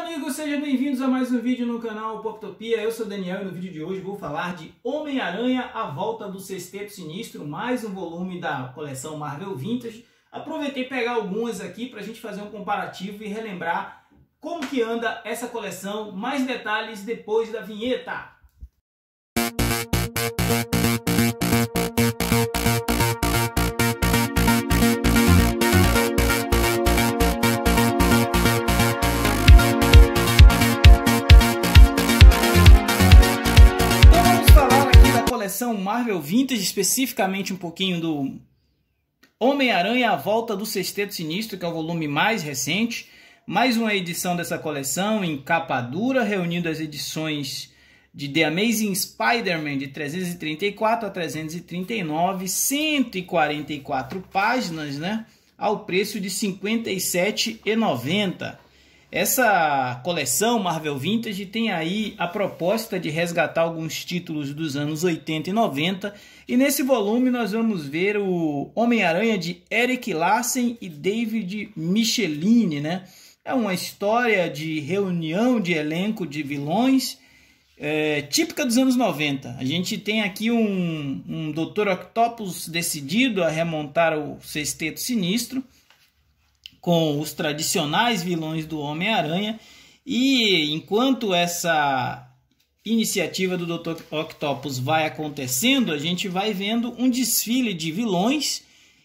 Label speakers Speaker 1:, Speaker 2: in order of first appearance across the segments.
Speaker 1: amigos, sejam bem-vindos a mais um vídeo no canal Poptopia. Eu sou Daniel e no vídeo de hoje vou falar de Homem-Aranha, A Volta do Sexteto Sinistro, mais um volume da coleção Marvel Vintage. Aproveitei pegar algumas aqui para a gente fazer um comparativo e relembrar como que anda essa coleção. Mais detalhes depois da vinheta. coleção Marvel Vintage, especificamente um pouquinho do Homem-Aranha a Volta do Sexteto Sinistro, que é o volume mais recente. Mais uma edição dessa coleção em capa dura, reunindo as edições de The Amazing Spider-Man de 334 a 339, 144 páginas, né? Ao preço de R$ 57,90. Essa coleção Marvel Vintage tem aí a proposta de resgatar alguns títulos dos anos 80 e 90, e nesse volume nós vamos ver o Homem-Aranha de Eric Larsen e David Michelini, né? É uma história de reunião de elenco de vilões é, típica dos anos 90. A gente tem aqui um, um Dr. Octopus decidido a remontar o Sexteto Sinistro, com os tradicionais vilões do Homem-Aranha. E enquanto essa iniciativa do Dr. Octopus vai acontecendo, a gente vai vendo um desfile de vilões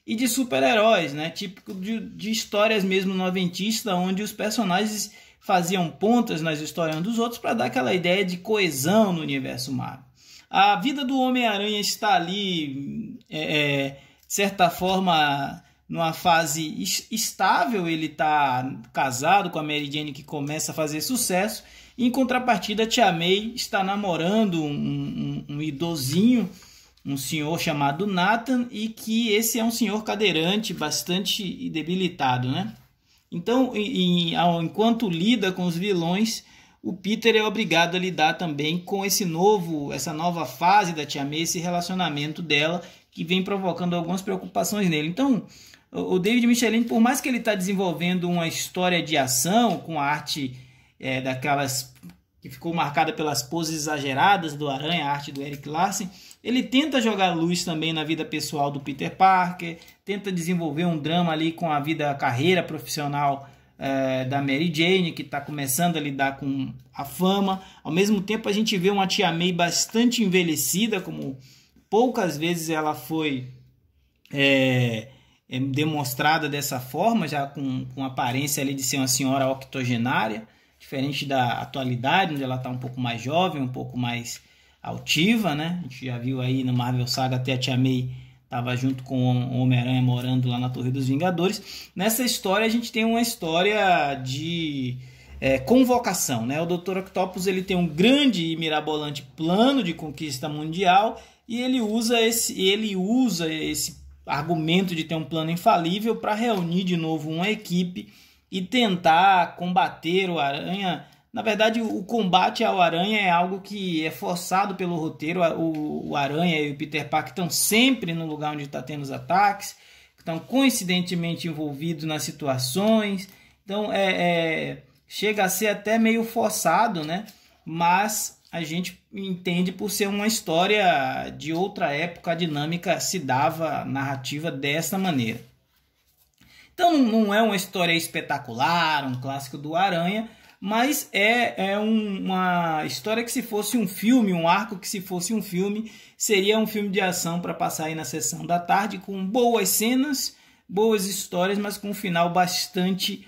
Speaker 1: e de super-heróis, né? Típico de, de histórias mesmo noventista, onde os personagens faziam pontas nas histórias dos outros para dar aquela ideia de coesão no universo Marvel. A vida do Homem-Aranha está ali, é, é de certa forma, numa fase estável, ele está casado com a Mary Jane que começa a fazer sucesso. Em contrapartida, a Tia May está namorando um, um, um idosinho, um senhor chamado Nathan, e que esse é um senhor cadeirante, bastante debilitado, né? Então, em, enquanto lida com os vilões, o Peter é obrigado a lidar também com esse novo, essa nova fase da Tia May, esse relacionamento dela que vem provocando algumas preocupações nele. Então, o David Michelin, por mais que ele está desenvolvendo uma história de ação com a arte é, daquelas que ficou marcada pelas poses exageradas do Aranha, a arte do Eric Larsen, ele tenta jogar luz também na vida pessoal do Peter Parker, tenta desenvolver um drama ali com a vida, a carreira profissional é, da Mary Jane, que está começando a lidar com a fama. Ao mesmo tempo, a gente vê uma Tia May bastante envelhecida, como poucas vezes ela foi... É, é demonstrada dessa forma, já com, com aparência ali de ser uma senhora octogenária, diferente da atualidade, onde ela está um pouco mais jovem, um pouco mais altiva, né? A gente já viu aí no Marvel Saga até a Tia May estava junto com o Homem-Aranha morando lá na Torre dos Vingadores. Nessa história a gente tem uma história de é, convocação, né? O Dr. Octopus ele tem um grande e mirabolante plano de conquista mundial e ele usa esse ele usa esse argumento de ter um plano infalível para reunir de novo uma equipe e tentar combater o Aranha. Na verdade, o combate ao Aranha é algo que é forçado pelo roteiro. O, o Aranha e o Peter Parker estão sempre no lugar onde está tendo os ataques, estão coincidentemente envolvidos nas situações. Então, é, é, chega a ser até meio forçado, né? Mas a gente entende por ser uma história de outra época, a dinâmica se dava narrativa dessa maneira. Então não é uma história espetacular, um clássico do Aranha, mas é, é uma história que se fosse um filme, um arco que se fosse um filme, seria um filme de ação para passar aí na sessão da tarde com boas cenas, boas histórias, mas com um final bastante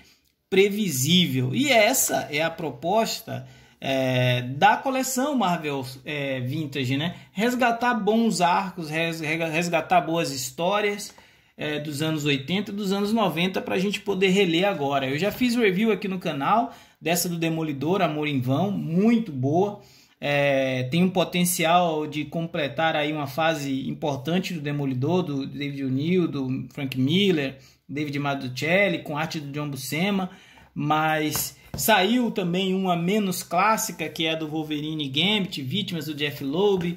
Speaker 1: previsível. E essa é a proposta é, da coleção Marvel é, Vintage, né? Resgatar bons arcos, resgatar boas histórias é, dos anos 80 dos anos 90 para a gente poder reler agora. Eu já fiz review aqui no canal dessa do Demolidor, Amor em Vão, muito boa. É, tem um potencial de completar aí uma fase importante do Demolidor, do David O'Neill, do Frank Miller, David Mazzucchelli, com arte do John Buscema mas saiu também uma menos clássica que é a do Wolverine Gambit, Vítimas do Jeff Loeb.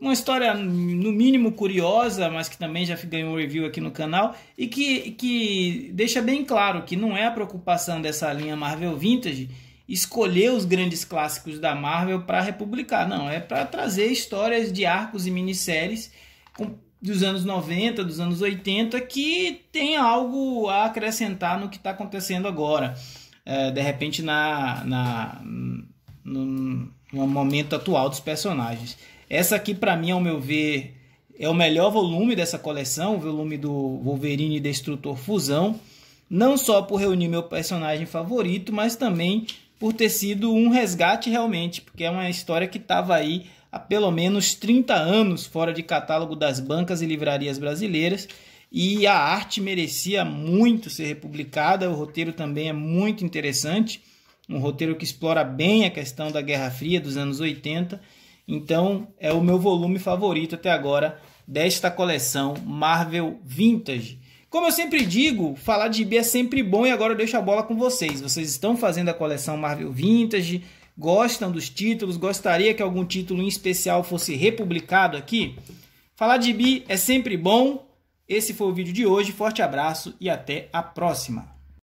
Speaker 1: Uma história no mínimo curiosa, mas que também já ganhou um review aqui no canal e que, que deixa bem claro que não é a preocupação dessa linha Marvel Vintage escolher os grandes clássicos da Marvel para republicar, não, é para trazer histórias de arcos e minisséries com dos anos 90, dos anos 80, que tem algo a acrescentar no que está acontecendo agora. É, de repente, na, na, no, no momento atual dos personagens. Essa aqui, para mim, ao meu ver, é o melhor volume dessa coleção, o volume do Wolverine Destrutor Fusão, não só por reunir meu personagem favorito, mas também por ter sido um resgate realmente, porque é uma história que estava aí há pelo menos 30 anos fora de catálogo das bancas e livrarias brasileiras e a arte merecia muito ser republicada. O roteiro também é muito interessante, um roteiro que explora bem a questão da Guerra Fria dos anos 80. Então, é o meu volume favorito até agora desta coleção Marvel Vintage. Como eu sempre digo, falar de gibi é sempre bom e agora eu deixo a bola com vocês. Vocês estão fazendo a coleção Marvel Vintage, gostam dos títulos, gostaria que algum título em especial fosse republicado aqui? Falar de bi é sempre bom. Esse foi o vídeo de hoje. Forte abraço e até a próxima.